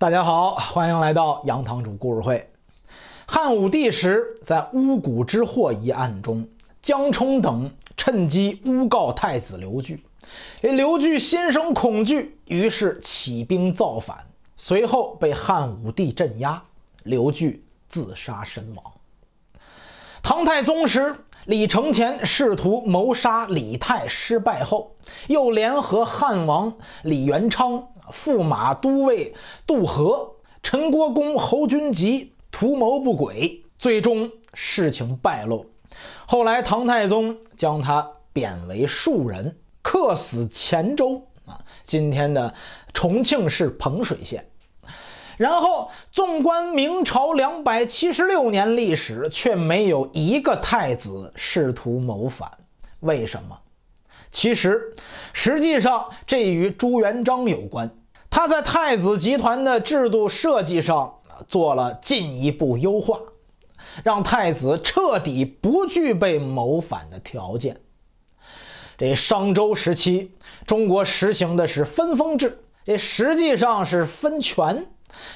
大家好，欢迎来到杨堂主故事会。汉武帝时，在巫蛊之祸一案中，江充等趁机诬告太子刘据，这刘据心生恐惧，于是起兵造反，随后被汉武帝镇压，刘据自杀身亡。唐太宗时。李承乾试图谋杀李泰失败后，又联合汉王李元昌、驸马都尉杜和、陈国公侯君集图谋不轨，最终事情败露。后来唐太宗将他贬为庶人，客死黔州啊，今天的重庆市彭水县。然后，纵观明朝两百七十六年历史，却没有一个太子试图谋反。为什么？其实，实际上这与朱元璋有关。他在太子集团的制度设计上做了进一步优化，让太子彻底不具备谋反的条件。这商周时期，中国实行的是分封制，这实际上是分权。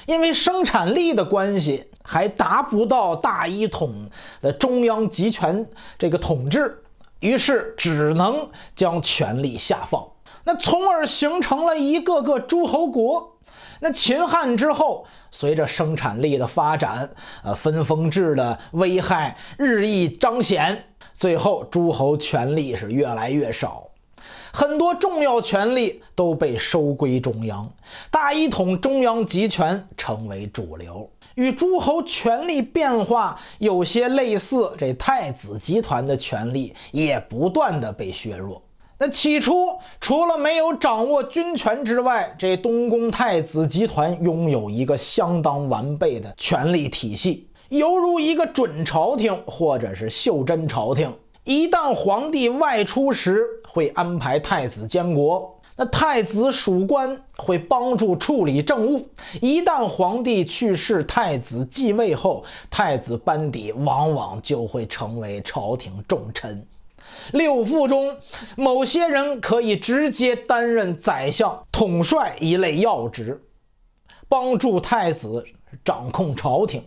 因为生产力的关系还达不到大一统的中央集权这个统治，于是只能将权力下放，那从而形成了一个个诸侯国。那秦汉之后，随着生产力的发展，呃，分封制的危害日益彰显，最后诸侯权力是越来越少。很多重要权力都被收归中央，大一统、中央集权成为主流，与诸侯权力变化有些类似。这太子集团的权力也不断的被削弱。那起初，除了没有掌握军权之外，这东宫太子集团拥有一个相当完备的权力体系，犹如一个准朝廷或者是袖珍朝廷。一旦皇帝外出时，会安排太子监国，那太子属官会帮助处理政务。一旦皇帝去世，太子继位后，太子班底往往就会成为朝廷重臣。六副中某些人可以直接担任宰相、统帅一类要职，帮助太子掌控朝廷。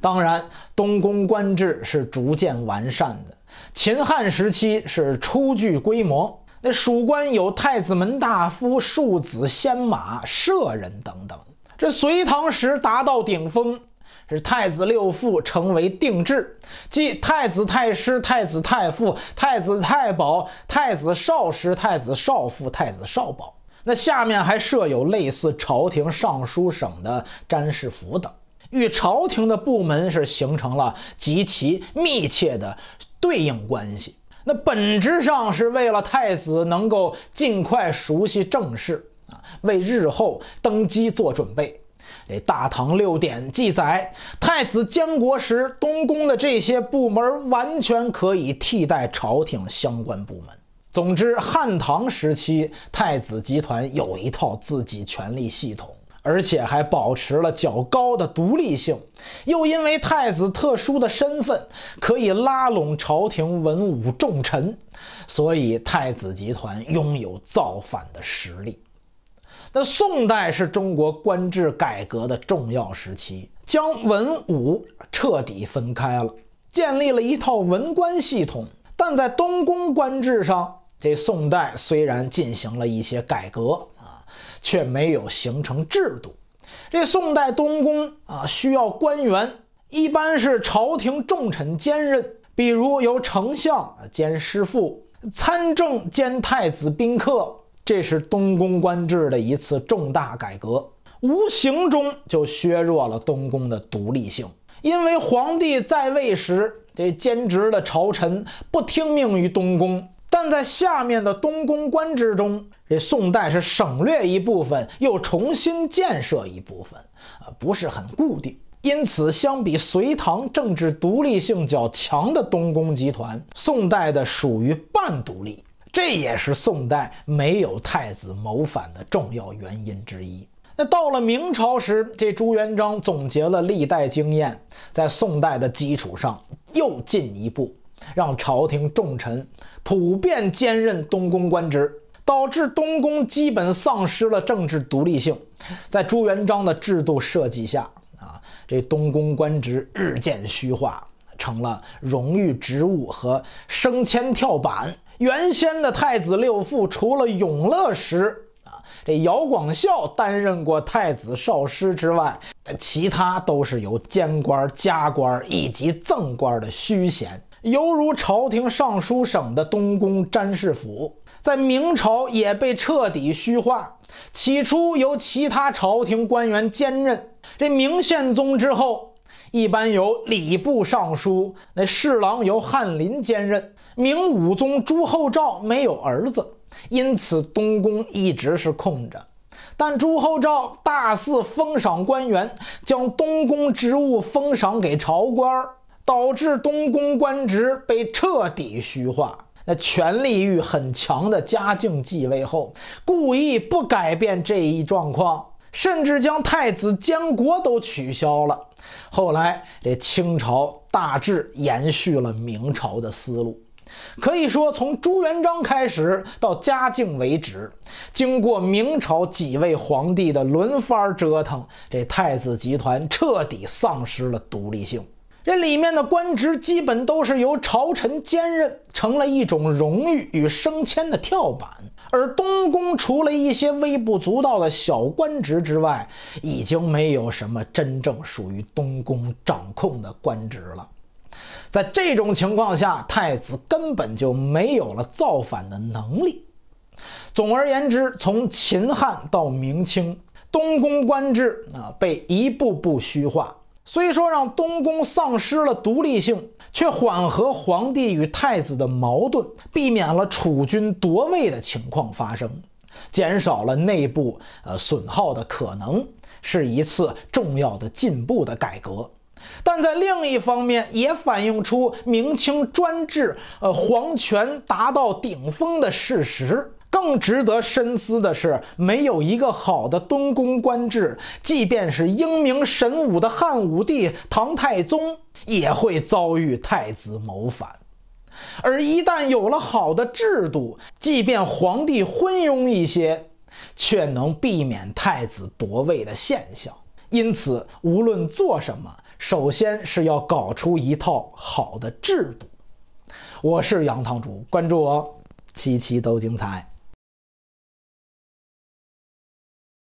当然，东宫官制是逐渐完善的。秦汉时期是初具规模，那属官有太子门大夫、庶子、先马、舍人等等。这隋唐时达到顶峰，是太子六副成为定制，即太子太师、太子太傅、太子太保、太子少师、太子少傅、太子少保。那下面还设有类似朝廷尚书省的詹事府等，与朝廷的部门是形成了极其密切的。对应关系，那本质上是为了太子能够尽快熟悉政事啊，为日后登基做准备。这《大唐六典》记载，太子监国时，东宫的这些部门完全可以替代朝廷相关部门。总之，汉唐时期太子集团有一套自己权力系统。而且还保持了较高的独立性，又因为太子特殊的身份，可以拉拢朝廷文武重臣，所以太子集团拥有造反的实力。那宋代是中国官制改革的重要时期，将文武彻底分开了，建立了一套文官系统。但在东宫官制上，这宋代虽然进行了一些改革啊。却没有形成制度。这宋代东宫啊，需要官员一般是朝廷重臣兼任，比如由丞相兼师傅、参政兼太子宾客，这是东宫官制的一次重大改革，无形中就削弱了东宫的独立性。因为皇帝在位时，这兼职的朝臣不听命于东宫，但在下面的东宫官制中。宋代是省略一部分，又重新建设一部分，啊，不是很固定。因此，相比隋唐政治独立性较强的东宫集团，宋代的属于半独立，这也是宋代没有太子谋反的重要原因之一。那到了明朝时，这朱元璋总结了历代经验，在宋代的基础上又进一步，让朝廷重臣普遍兼任东宫官职。导致东宫基本丧失了政治独立性，在朱元璋的制度设计下，啊，这东宫官职日渐虚化，成了荣誉职务和升迁跳板。原先的太子六副除了永乐时，啊，这姚广孝担任过太子少师之外，其他都是由监官、加官以及赠官的虚衔，犹如朝廷尚书省的东宫詹事府。在明朝也被彻底虚化，起初由其他朝廷官员兼任。这明宪宗之后，一般由礼部尚书那侍郎由翰林兼任。明武宗朱厚照没有儿子，因此东宫一直是空着。但朱厚照大肆封赏官员，将东宫职务封赏给朝官，导致东宫官职被彻底虚化。那权力欲很强的嘉靖继位后，故意不改变这一状况，甚至将太子监国都取消了。后来，这清朝大致延续了明朝的思路，可以说从朱元璋开始到嘉靖为止，经过明朝几位皇帝的轮番折腾，这太子集团彻底丧失了独立性。这里面的官职基本都是由朝臣兼任，成了一种荣誉与升迁的跳板。而东宫除了一些微不足道的小官职之外，已经没有什么真正属于东宫掌控的官职了。在这种情况下，太子根本就没有了造反的能力。总而言之，从秦汉到明清，东宫官制啊被一步步虚化。虽说让东宫丧失了独立性，却缓和皇帝与太子的矛盾，避免了储君夺位的情况发生，减少了内部呃损耗的可能，是一次重要的进步的改革。但在另一方面，也反映出明清专制呃皇权达到顶峰的事实。更值得深思的是，没有一个好的东宫官制，即便是英明神武的汉武帝、唐太宗，也会遭遇太子谋反；而一旦有了好的制度，即便皇帝昏庸一些，却能避免太子夺位的现象。因此，无论做什么，首先是要搞出一套好的制度。我是杨堂主，关注我，期期都精彩。